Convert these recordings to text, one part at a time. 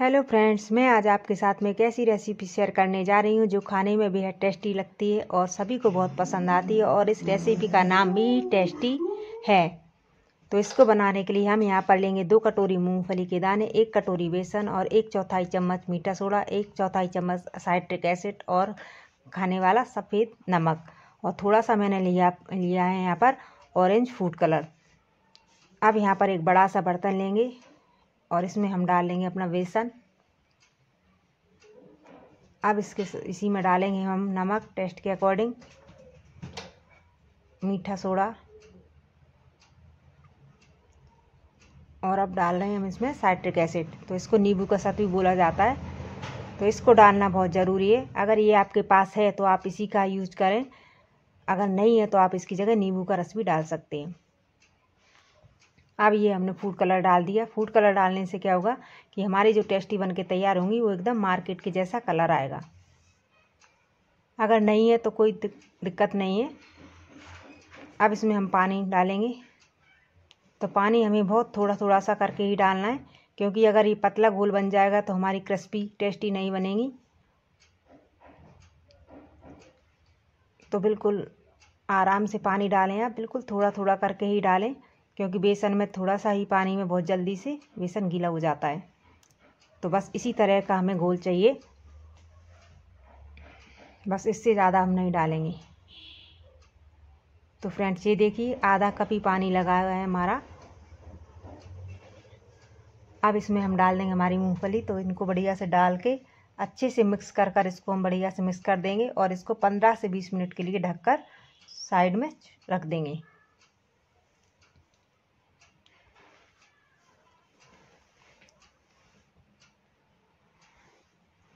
hello friends मैं आज आपके साथ में एक ऐसी रेसिपी शेयर करने जा रही हूँ जो खाने में बेहद टेस्टी लगती है और सभी को बहुत पसंद आती है और इस रेसिपी का नाम भी टेस्टी है तो इसको बनाने के लिए हम यहाँ पर लेंगे दो कटोरी मूंगफली के दाने एक कटोरी बेसन और एक चौथाई चम्मच मीठा सोडा एक चौथाई चम्मच साइट्रिक एसिड और खाने वाला सफ़ेद नमक और थोड़ा सा मैंने लिया लिया है यहाँ पर ऑरेंज फूड कलर अब यहाँ पर एक बड़ा सा बर्तन लेंगे और इसमें हम डाल लेंगे अपना बेसन अब इसके इसी में डालेंगे हम नमक टेस्ट के अकॉर्डिंग मीठा सोडा और अब डाल रहे हैं हम इसमें साइट्रिक एसिड तो इसको नींबू का साथ भी बोला जाता है तो इसको डालना बहुत ज़रूरी है अगर ये आपके पास है तो आप इसी का यूज करें अगर नहीं है तो आप इसकी जगह नींबू का रस भी डाल सकते हैं अब ये हमने फूड कलर डाल दिया फूड कलर डालने से क्या होगा कि हमारी जो टेस्टी बन के तैयार होंगी वो एकदम मार्केट के जैसा कलर आएगा अगर नहीं है तो कोई दिक्कत नहीं है अब इसमें हम पानी डालेंगे तो पानी हमें बहुत थोड़ा थोड़ा सा करके ही डालना है क्योंकि अगर ये पतला घोल बन जाएगा तो हमारी क्रिस्पी टेस्टी नहीं बनेगी तो बिल्कुल आराम से पानी डालें आप बिल्कुल थोड़ा थोड़ा करके ही डालें क्योंकि बेसन में थोड़ा सा ही पानी में बहुत जल्दी से बेसन गीला हो जाता है तो बस इसी तरह का हमें घोल चाहिए बस इससे ज़्यादा हम नहीं डालेंगे तो फ्रेंड्स ये देखिए आधा कप ही पानी लगाया है हमारा अब इसमें हम डाल देंगे हमारी मूंगफली तो इनको बढ़िया से डाल के अच्छे से मिक्स कर कर इसको हम बढ़िया से मिक्स कर देंगे और इसको पंद्रह से बीस मिनट के लिए ढककर साइड में रख देंगे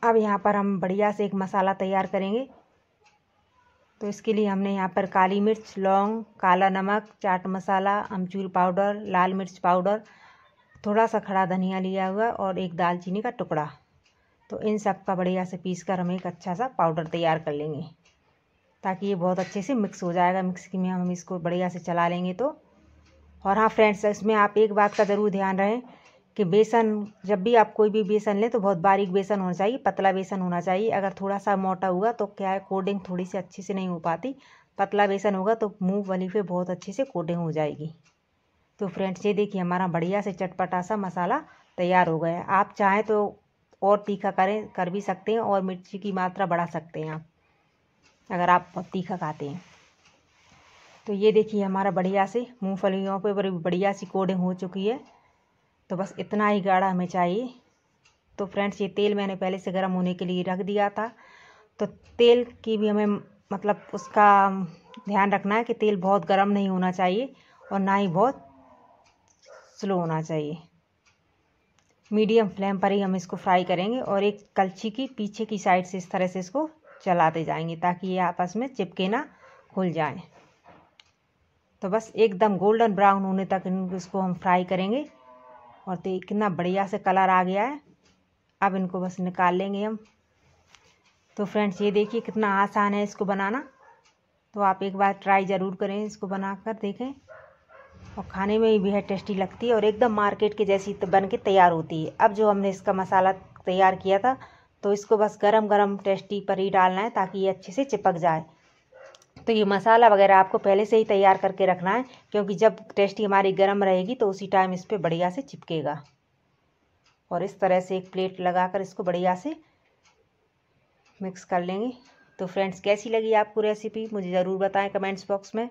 अब यहाँ पर हम बढ़िया से एक मसाला तैयार करेंगे तो इसके लिए हमने यहाँ पर काली मिर्च लौंग काला नमक चाट मसाला अमचूर पाउडर लाल मिर्च पाउडर थोड़ा सा खड़ा धनिया लिया हुआ और एक दालचीनी का टुकड़ा तो इन सब का बढ़िया से पीस कर हम एक अच्छा सा पाउडर तैयार कर लेंगे ताकि ये बहुत अच्छे से मिक्स हो जाएगा मिक्स में हम इसको बढ़िया से चला लेंगे तो और हाँ फ्रेंड्स इसमें आप एक बात का ज़रूर ध्यान रहें कि बेसन जब भी आप कोई भी बेसन लें तो बहुत बारीक बेसन होना चाहिए पतला बेसन होना चाहिए अगर थोड़ा सा मोटा हुआ तो क्या है कोडिंग थोड़ी सी अच्छी से नहीं हो पाती पतला बेसन होगा तो मूंगफली पे बहुत अच्छे से कोडिंग हो जाएगी तो फ्रेंड्स ये देखिए हमारा बढ़िया से चटपटा सा मसाला तैयार हो गया आप चाहें तो और तीखा करें कर भी सकते हैं और मिर्ची की मात्रा बढ़ा सकते हैं आप अगर आप तीखा खाते हैं तो ये देखिए हमारा बढ़िया से मूँगफलियों पर बढ़िया सी कोडिंग हो चुकी है तो बस इतना ही गाढ़ा हमें चाहिए तो फ्रेंड्स ये तेल मैंने पहले से गर्म होने के लिए रख दिया था तो तेल की भी हमें मतलब उसका ध्यान रखना है कि तेल बहुत गर्म नहीं होना चाहिए और ना ही बहुत स्लो होना चाहिए मीडियम फ्लेम पर ही हम इसको फ्राई करेंगे और एक कलछी की पीछे की साइड से इस तरह से इसको चलाते जाएंगे ताकि ये आपस में चिपके ना खुल जाएं तो बस एकदम गोल्डन ब्राउन होने तक इसको हम फ्राई करेंगे और तो कितना बढ़िया से कलर आ गया है अब इनको बस निकाल लेंगे हम तो फ्रेंड्स ये देखिए कितना आसान है इसको बनाना तो आप एक बार ट्राई ज़रूर करें इसको बनाकर देखें और खाने में भी बेहद टेस्टी लगती है और एकदम मार्केट के जैसी तो बन के तैयार होती है अब जो हमने इसका मसाला तैयार किया था तो इसको बस गरम गरम टेस्टी पर ही डालना है ताकि ये अच्छे से चिपक जाए तो ये मसाला वगैरह आपको पहले से ही तैयार करके रखना है क्योंकि जब टेस्टी हमारी गर्म रहेगी तो उसी टाइम इस पर बढ़िया से चिपकेगा और इस तरह से एक प्लेट लगाकर इसको बढ़िया से मिक्स कर लेंगे तो फ्रेंड्स कैसी लगी आपको रेसिपी मुझे ज़रूर बताएं कमेंट्स बॉक्स में